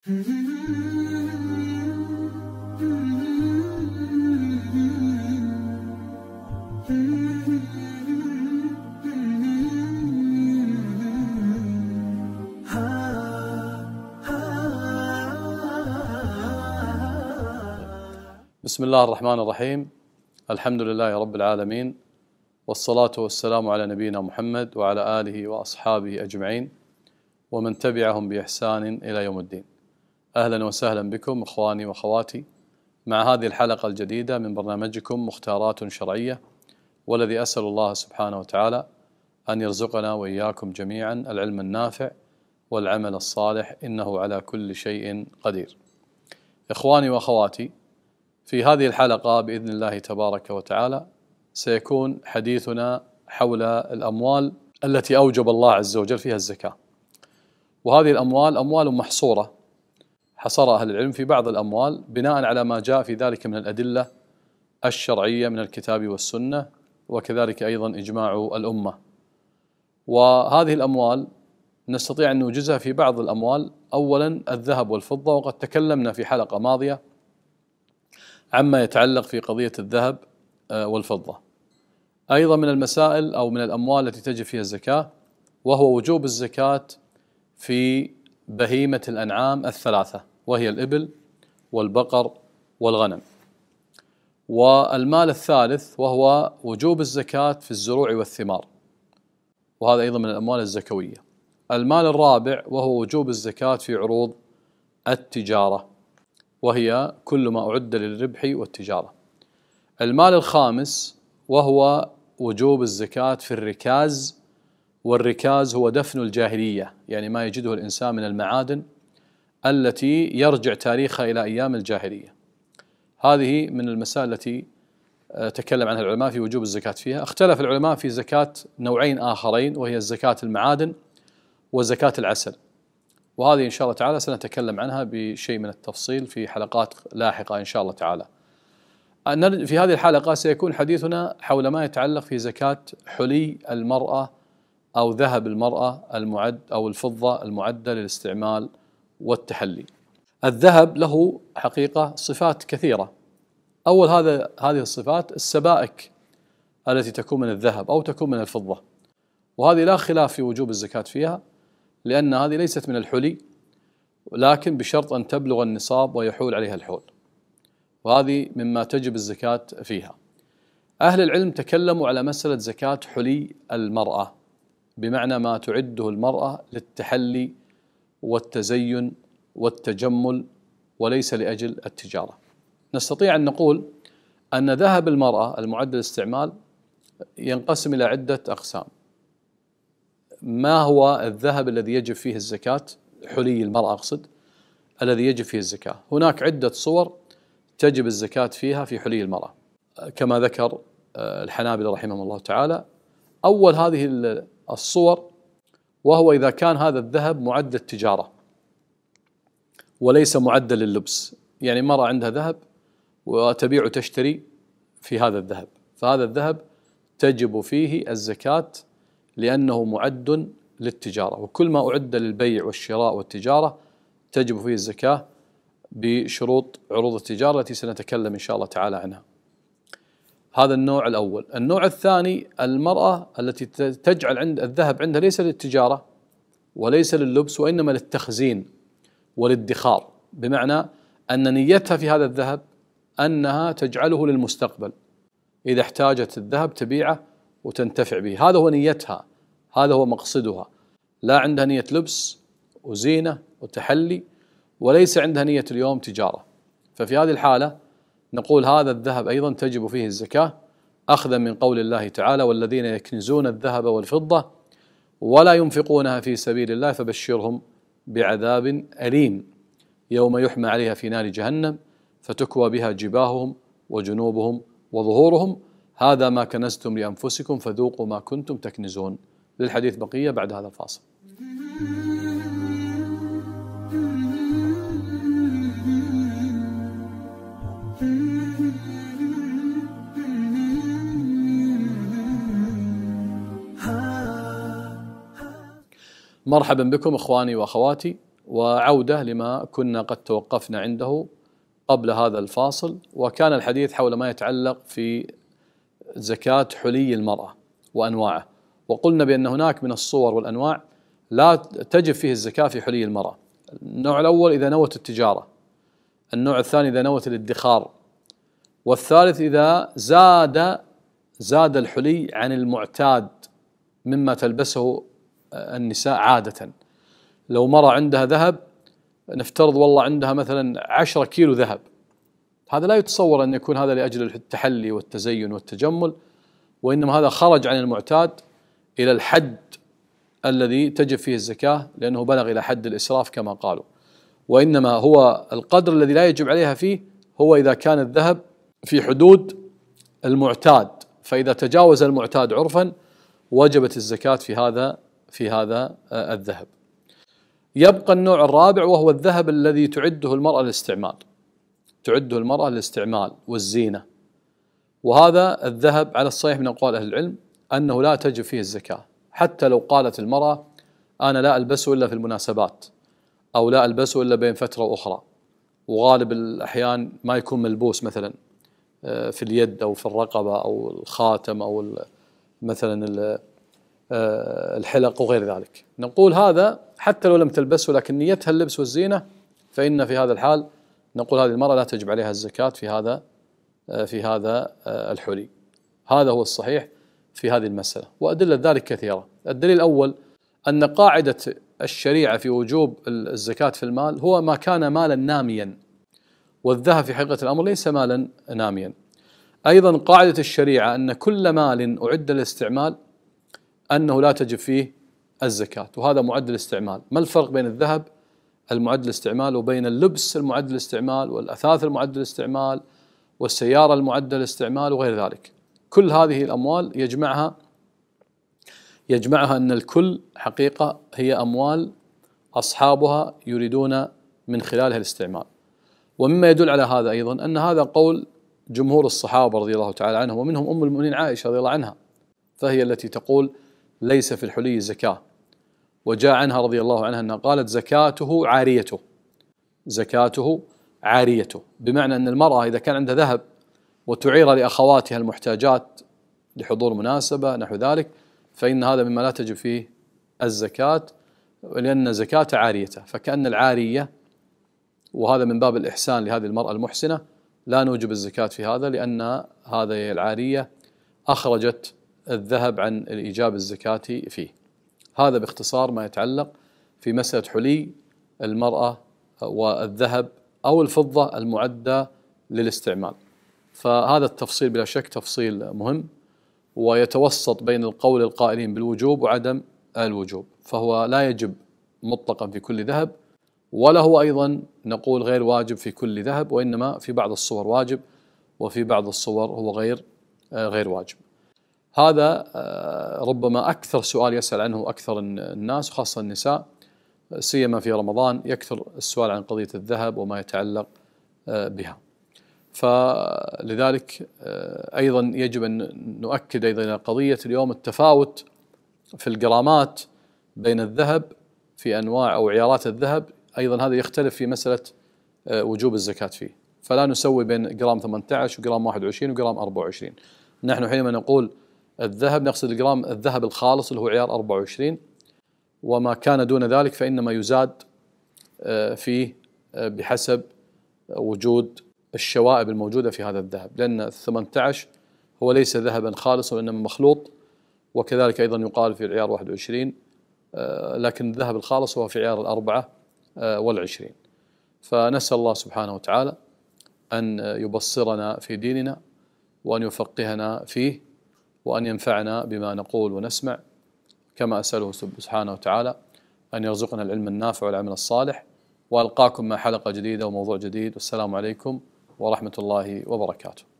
بسم الله الرحمن الرحيم الحمد لله رب العالمين والصلاة والسلام على نبينا محمد وعلى آله وأصحابه أجمعين ومن تبعهم بإحسان إلى يوم الدين أهلا وسهلا بكم إخواني وأخواتي مع هذه الحلقة الجديدة من برنامجكم مختارات شرعية والذي أسأل الله سبحانه وتعالى أن يرزقنا وإياكم جميعا العلم النافع والعمل الصالح إنه على كل شيء قدير. إخواني وأخواتي في هذه الحلقة بإذن الله تبارك وتعالى سيكون حديثنا حول الأموال التي أوجب الله عز وجل فيها الزكاة. وهذه الأموال أموال محصورة حصر أهل العلم في بعض الأموال بناء على ما جاء في ذلك من الأدلة الشرعية من الكتاب والسنة وكذلك أيضا إجماع الأمة وهذه الأموال نستطيع أن نوجزها في بعض الأموال أولا الذهب والفضة وقد تكلمنا في حلقة ماضية عما يتعلق في قضية الذهب آه، والفضة أيضا من المسائل أو من الأموال التي تجب فيها الزكاة وهو وجوب الزكاة في بهيمة الأنعام الثلاثة وهي الإبل والبقر والغنم والمال الثالث وهو وجوب الزكاة في الزروع والثمار وهذا أيضا من الأموال الزكوية المال الرابع وهو وجوب الزكاة في عروض التجارة وهي كل ما أعد للربح والتجارة المال الخامس وهو وجوب الزكاة في الركاز والركاز هو دفن الجاهلية يعني ما يجده الإنسان من المعادن التي يرجع تاريخها الى ايام الجاهليه. هذه من المسائل التي آه، تكلم عنها العلماء في وجوب الزكاه فيها، اختلف العلماء في زكاه نوعين اخرين وهي زكاه المعادن وزكاه العسل. وهذه ان شاء الله تعالى سنتكلم عنها بشيء من التفصيل في حلقات لاحقه ان شاء الله تعالى. آه، في هذه الحلقه سيكون حديثنا حول ما يتعلق في زكاه حلي المراه او ذهب المراه المعد او الفضه المعده للاستعمال والتحلي الذهب له حقيقة صفات كثيرة أول هذا هذه الصفات السبائك التي تكون من الذهب أو تكون من الفضة وهذه لا خلاف في وجوب الزكاة فيها لأن هذه ليست من الحلي لكن بشرط أن تبلغ النصاب ويحول عليها الحول وهذه مما تجب الزكاة فيها أهل العلم تكلموا على مسألة زكاة حلي المرأة بمعنى ما تعده المرأة للتحلي والتزين والتجمل وليس لاجل التجاره. نستطيع ان نقول ان ذهب المراه المعدل الاستعمال ينقسم الى عده اقسام. ما هو الذهب الذي يجب فيه الزكاه؟ حلي المراه اقصد الذي يجب فيه الزكاه. هناك عده صور تجب الزكاه فيها في حلي المراه. كما ذكر آه، الحنابله رحمهم الله تعالى اول هذه الصور وهو إذا كان هذا الذهب معد التجارة وليس معدا للبس يعني مرأة عندها ذهب وتبيع وتشتري في هذا الذهب فهذا الذهب تجب فيه الزكاة لأنه معد للتجارة وكل ما أعد للبيع والشراء والتجارة تجب فيه الزكاة بشروط عروض التجارة التي سنتكلم إن شاء الله تعالى عنها هذا النوع الاول، النوع الثاني المراه التي تجعل عند الذهب عندها ليس للتجاره وليس للبس وانما للتخزين والادخار، بمعنى ان نيتها في هذا الذهب انها تجعله للمستقبل. اذا احتاجت الذهب تبيعه وتنتفع به، هذا هو نيتها، هذا هو مقصدها. لا عندها نيه لبس وزينه وتحلي وليس عندها نيه اليوم تجاره. ففي هذه الحاله نقول هذا الذهب أيضا تجب فيه الزكاة أخذا من قول الله تعالى والذين يكنزون الذهب والفضة ولا ينفقونها في سبيل الله فبشرهم بعذاب أليم يوم يحمى عليها في نار جهنم فتكوى بها جباههم وجنوبهم وظهورهم هذا ما كنزتم لأنفسكم فذوقوا ما كنتم تكنزون للحديث بقية بعد هذا الفاصل مرحبا بكم اخواني واخواتي وعوده لما كنا قد توقفنا عنده قبل هذا الفاصل وكان الحديث حول ما يتعلق في زكاة حلي المرأة وأنواعه وقلنا بأن هناك من الصور والأنواع لا تجب فيه الزكاة في حلي المرأة النوع الأول إذا نوت التجارة النوع الثاني إذا نوت الادخار والثالث إذا زاد زاد الحلي عن المعتاد مما تلبسه النساء عادة لو مرة عندها ذهب نفترض والله عندها مثلا عشرة كيلو ذهب هذا لا يتصور أن يكون هذا لأجل التحلي والتزين والتجمل وإنما هذا خرج عن المعتاد إلى الحد الذي تجب فيه الزكاة لأنه بلغ إلى حد الإسراف كما قالوا وإنما هو القدر الذي لا يجب عليها فيه هو إذا كان الذهب في حدود المعتاد فإذا تجاوز المعتاد عرفا وجبت الزكاة في هذا في هذا آه، الذهب يبقى النوع الرابع وهو الذهب الذي تعده المرأة للاستعمال تعده المرأة للاستعمال والزينة وهذا الذهب على الصحيح من أقوال أهل العلم أنه لا تجب فيه الزكاة حتى لو قالت المرأة أنا لا ألبسه إلا في المناسبات أو لا ألبسه إلا بين فترة وأخرى وغالب الأحيان ما يكون ملبوس مثلا آه، في اليد أو في الرقبة أو الخاتم أو مثلا آه، الحلق وغير ذلك نقول هذا حتى لو لم تلبسه لكن نيتها اللبس والزينة فإن في هذا الحال نقول هذه المرأة لا تجب عليها الزكاة في هذا آه، في هذا آه، الحلي هذا هو الصحيح في هذه المسألة وأدلة ذلك كثيرة الدليل الأول أن قاعدة الشريعة في وجوب الزكاة في المال هو ما كان مالا ناميا والذهب في حقيقة الأمر ليس مالا ناميا أيضا قاعدة الشريعة أن كل مال أعد للاستعمال أنه لا تجب فيه الزكاة وهذا معدل استعمال ما الفرق بين الذهب المعد الاستعمال وبين اللبس المعد الاستعمال والأثاث المعد الاستعمال والسيارة المعدة للاستعمال وغير ذلك كل هذه الأموال يجمعها يجمعها أن الكل حقيقة هي أموال أصحابها يريدون من خلالها الاستعمال ومما يدل على هذا أيضا أن هذا قول جمهور الصحابة رضي الله تعالى عنهم ومنهم أم المؤمنين عائشة رضي الله عنها فهي التي تقول ليس في الحلي زكاة وجاء عنها رضي الله عنها أنها قالت زكاته عاريته زكاته عاريته بمعنى أن المرأة إذا كان عندها ذهب وتعير لأخواتها المحتاجات لحضور مناسبة نحو ذلك فإن هذا مما لا تجب فيه الزكاة لأن زكاة عاريته فكأن العارية وهذا من باب الإحسان لهذه المرأة المحسنة لا نوجب الزكاة في هذا لأن هذه العارية أخرجت الذهب عن الإيجاب الزكاتي فيه هذا باختصار ما يتعلق في مسألة حلي المرأة والذهب أو الفضة المعدة للاستعمال فهذا التفصيل بلا شك تفصيل مهم ويتوسط بين القول القائلين بالوجوب وعدم الوجوب فهو لا يجب مطلقا في كل ذهب ولا هو ايضا نقول غير واجب في كل ذهب وانما في بعض الصور واجب وفي بعض الصور هو غير غير واجب هذا آه، ربما اكثر سؤال يسال عنه اكثر الناس وخاصه النساء سيما في رمضان يكثر السؤال عن قضيه الذهب وما يتعلق آه، بها. فلذلك آه، ايضا يجب ان نؤكد ايضا قضيه اليوم التفاوت في الجرامات بين الذهب في انواع او عيارات الذهب ايضا هذا يختلف في مساله وجوب الزكاه فيه. فلا نسوي بين جرام 18 وجرام 21 وجرام 24. نحن حينما نقول الذهب نقصد الجرام الذهب الخالص اللي هو عيار 24 وما كان دون ذلك فإنما يزاد آه، فيه آه، بحسب وجود الشوائب الموجودة في هذا الذهب لأن ال 18 هو ليس ذهبا خالصا وإنما مخلوط وكذلك أيضا يقال في العيار 21 آه، لكن الذهب الخالص هو في عيار الأربعة والعشرين فنسأل الله سبحانه وتعالى أن يبصرنا في ديننا وأن يفقهنا فيه وأن ينفعنا بما نقول ونسمع كما أسأله سبحانه وتعالى أن يرزقنا العلم النافع والعمل الصالح وألقاكم مع حلقة جديدة وموضوع جديد والسلام عليكم ورحمة الله وبركاته